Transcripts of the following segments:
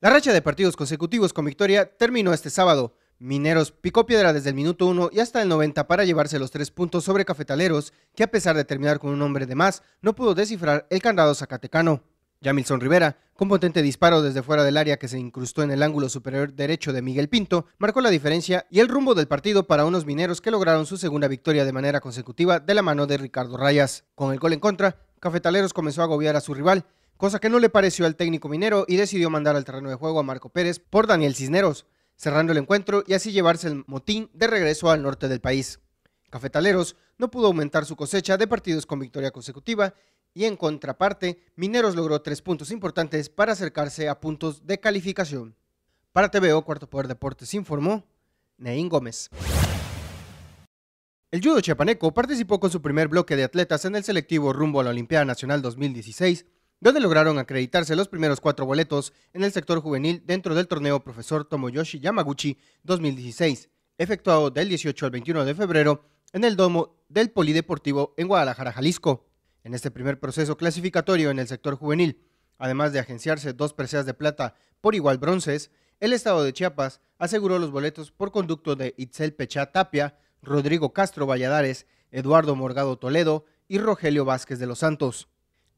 La racha de partidos consecutivos con victoria terminó este sábado. Mineros picó piedra desde el minuto 1 y hasta el 90 para llevarse los tres puntos sobre Cafetaleros, que a pesar de terminar con un hombre de más, no pudo descifrar el candado zacatecano. Jamilson Rivera, con potente disparo desde fuera del área que se incrustó en el ángulo superior derecho de Miguel Pinto, marcó la diferencia y el rumbo del partido para unos mineros que lograron su segunda victoria de manera consecutiva de la mano de Ricardo Rayas. Con el gol en contra, Cafetaleros comenzó a agobiar a su rival cosa que no le pareció al técnico minero y decidió mandar al terreno de juego a Marco Pérez por Daniel Cisneros, cerrando el encuentro y así llevarse el motín de regreso al norte del país. Cafetaleros no pudo aumentar su cosecha de partidos con victoria consecutiva y en contraparte, Mineros logró tres puntos importantes para acercarse a puntos de calificación. Para TVO Cuarto Poder Deportes informó Neín Gómez. El judo chiapaneco participó con su primer bloque de atletas en el selectivo rumbo a la Olimpiada Nacional 2016 donde lograron acreditarse los primeros cuatro boletos en el sector juvenil dentro del torneo Profesor Tomoyoshi Yamaguchi 2016, efectuado del 18 al 21 de febrero en el domo del Polideportivo en Guadalajara, Jalisco. En este primer proceso clasificatorio en el sector juvenil, además de agenciarse dos preseas de plata por igual bronces, el estado de Chiapas aseguró los boletos por conducto de Itzel Pechá Tapia, Rodrigo Castro Valladares, Eduardo Morgado Toledo y Rogelio Vázquez de los Santos.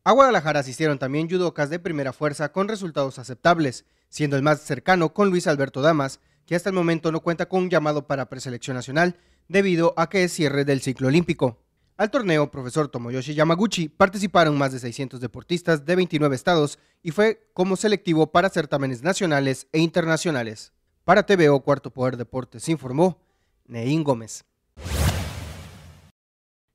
A Guadalajara asistieron también judocas de primera fuerza con resultados aceptables, siendo el más cercano con Luis Alberto Damas, que hasta el momento no cuenta con un llamado para preselección nacional debido a que es cierre del ciclo olímpico. Al torneo, profesor Tomoyoshi Yamaguchi, participaron más de 600 deportistas de 29 estados y fue como selectivo para certámenes nacionales e internacionales. Para TVO Cuarto Poder Deportes informó Neín Gómez.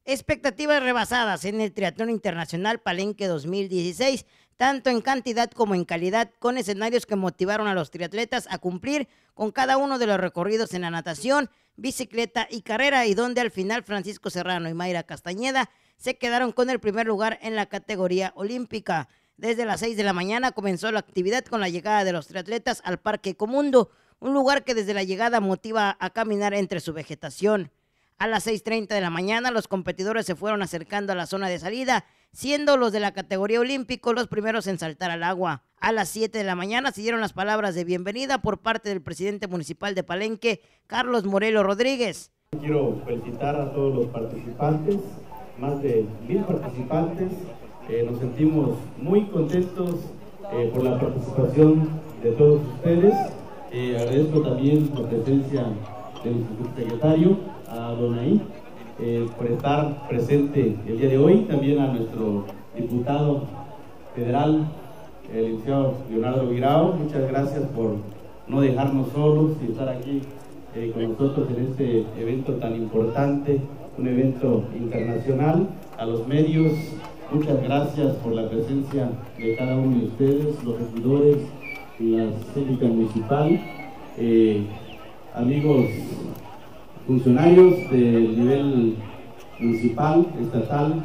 Expectativas rebasadas en el Triatlón Internacional Palenque 2016, tanto en cantidad como en calidad, con escenarios que motivaron a los triatletas a cumplir con cada uno de los recorridos en la natación, bicicleta y carrera, y donde al final Francisco Serrano y Mayra Castañeda se quedaron con el primer lugar en la categoría olímpica. Desde las 6 de la mañana comenzó la actividad con la llegada de los triatletas al Parque Comundo, un lugar que desde la llegada motiva a caminar entre su vegetación. A las 6.30 de la mañana los competidores se fueron acercando a la zona de salida, siendo los de la categoría olímpico los primeros en saltar al agua. A las 7 de la mañana siguieron las palabras de bienvenida por parte del presidente municipal de Palenque, Carlos Morelo Rodríguez. Quiero felicitar a todos los participantes, más de mil participantes. Eh, nos sentimos muy contentos eh, por la participación de todos ustedes. Eh, agradezco también su presencia del secretario, a Donaí, eh, por estar presente el día de hoy, también a nuestro diputado federal, el licenciado Leonardo Virao muchas gracias por no dejarnos solos y estar aquí eh, con nosotros en este evento tan importante, un evento internacional, a los medios, muchas gracias por la presencia de cada uno de ustedes, los regidores, la cívica municipal. Eh, amigos funcionarios del nivel municipal, estatal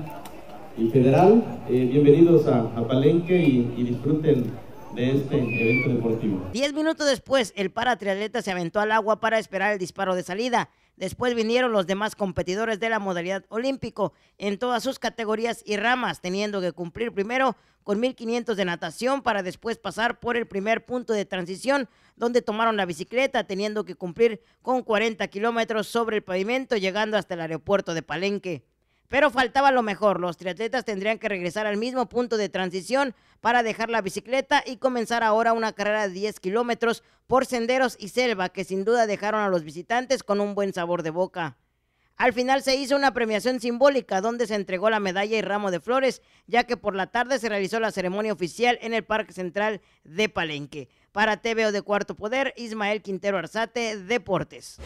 y federal. Eh, bienvenidos a, Palenque y, y disfruten de este evento deportivo. Diez minutos después, el paratriatleta se aventó al agua para esperar el disparo de salida. Después vinieron los demás competidores de la modalidad olímpico en todas sus categorías y ramas, teniendo que cumplir primero con 1500 de natación para después pasar por el primer punto de transición donde tomaron la bicicleta, teniendo que cumplir con 40 kilómetros sobre el pavimento, llegando hasta el aeropuerto de Palenque. Pero faltaba lo mejor, los triatletas tendrían que regresar al mismo punto de transición para dejar la bicicleta y comenzar ahora una carrera de 10 kilómetros por senderos y selva que sin duda dejaron a los visitantes con un buen sabor de boca. Al final se hizo una premiación simbólica donde se entregó la medalla y ramo de flores, ya que por la tarde se realizó la ceremonia oficial en el Parque Central de Palenque. Para TVO de Cuarto Poder, Ismael Quintero Arzate, Deportes.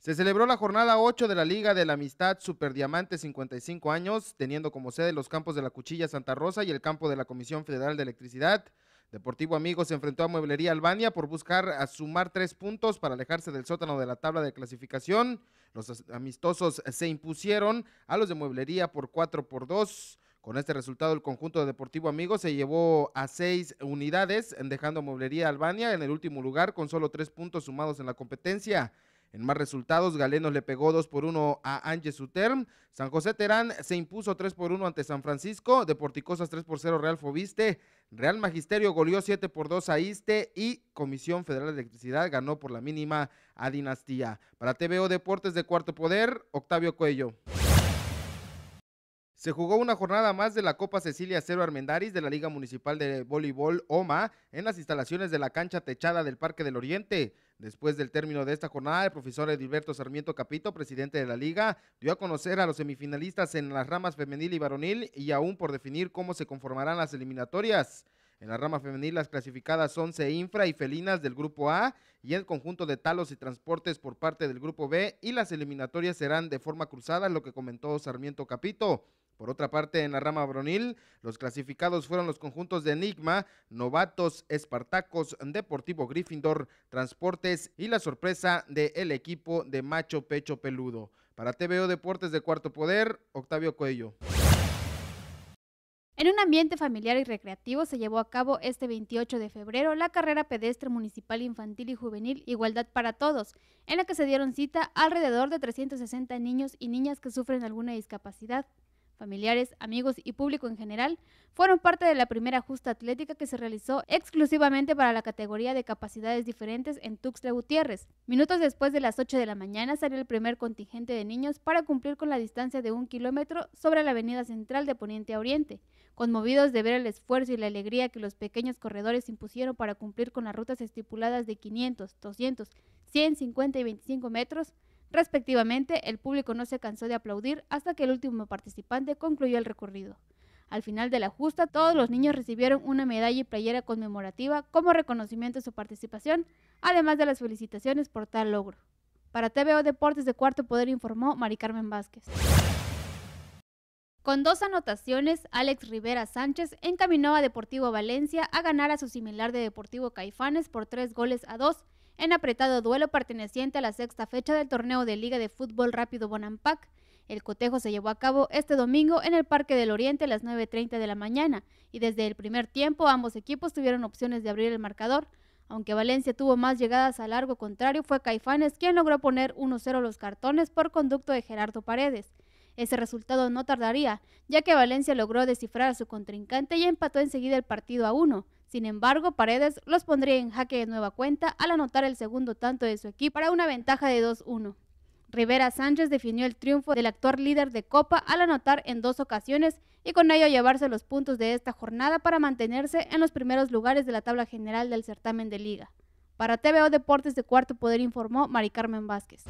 Se celebró la jornada 8 de la Liga de la Amistad Superdiamante 55 años, teniendo como sede los campos de la Cuchilla Santa Rosa y el campo de la Comisión Federal de Electricidad. Deportivo Amigos se enfrentó a Mueblería Albania por buscar a sumar tres puntos para alejarse del sótano de la tabla de clasificación. Los amistosos se impusieron a los de Mueblería por 4 por 2. Con este resultado, el conjunto de Deportivo Amigos se llevó a seis unidades, dejando a Mueblería Albania en el último lugar con solo tres puntos sumados en la competencia. En más resultados, Galeno le pegó 2 por 1 a Ángel Suterm. San José Terán se impuso 3 por 1 ante San Francisco. Deporticosas 3 por 0 Real Fobiste. Real Magisterio goleó 7 por 2 a Iste y Comisión Federal de Electricidad ganó por la mínima a Dinastía. Para TVO Deportes de Cuarto Poder, Octavio Cuello. Se jugó una jornada más de la Copa Cecilia Cero Armendaris de la Liga Municipal de Voleibol OMA en las instalaciones de la cancha techada del Parque del Oriente. Después del término de esta jornada, el profesor Edilberto Sarmiento Capito, presidente de la liga, dio a conocer a los semifinalistas en las ramas femenil y varonil y aún por definir cómo se conformarán las eliminatorias. En la rama femenil, las clasificadas C. infra y felinas del grupo A y el conjunto de talos y transportes por parte del grupo B y las eliminatorias serán de forma cruzada, lo que comentó Sarmiento Capito. Por otra parte, en la rama bronil, los clasificados fueron los conjuntos de Enigma, Novatos, Espartacos, Deportivo Gryffindor, Transportes y la sorpresa del el equipo de Macho Pecho Peludo. Para TVO Deportes de Cuarto Poder, Octavio Cuello. En un ambiente familiar y recreativo se llevó a cabo este 28 de febrero la carrera pedestre municipal infantil y juvenil Igualdad para Todos, en la que se dieron cita alrededor de 360 niños y niñas que sufren alguna discapacidad familiares, amigos y público en general, fueron parte de la primera justa atlética que se realizó exclusivamente para la categoría de capacidades diferentes en Tuxtla Gutiérrez. Minutos después de las 8 de la mañana salió el primer contingente de niños para cumplir con la distancia de un kilómetro sobre la avenida central de Poniente a Oriente. Conmovidos de ver el esfuerzo y la alegría que los pequeños corredores impusieron para cumplir con las rutas estipuladas de 500, 200, 150 y 25 metros, Respectivamente, el público no se cansó de aplaudir hasta que el último participante concluyó el recorrido. Al final de la justa, todos los niños recibieron una medalla y playera conmemorativa como reconocimiento de su participación, además de las felicitaciones por tal logro. Para TVO Deportes de Cuarto Poder informó Mari Carmen Vázquez. Con dos anotaciones, Alex Rivera Sánchez encaminó a Deportivo Valencia a ganar a su similar de Deportivo Caifanes por tres goles a dos en apretado duelo perteneciente a la sexta fecha del torneo de Liga de Fútbol Rápido Bonampak. El cotejo se llevó a cabo este domingo en el Parque del Oriente a las 9.30 de la mañana y desde el primer tiempo ambos equipos tuvieron opciones de abrir el marcador. Aunque Valencia tuvo más llegadas a largo contrario, fue Caifanes quien logró poner 1-0 los cartones por conducto de Gerardo Paredes. Ese resultado no tardaría, ya que Valencia logró descifrar a su contrincante y empató enseguida el partido a 1. Sin embargo, Paredes los pondría en jaque de nueva cuenta al anotar el segundo tanto de su equipo para una ventaja de 2-1. Rivera Sánchez definió el triunfo del actual líder de Copa al anotar en dos ocasiones y con ello llevarse los puntos de esta jornada para mantenerse en los primeros lugares de la tabla general del certamen de liga. Para TVO Deportes de Cuarto Poder informó Mari Carmen Vázquez.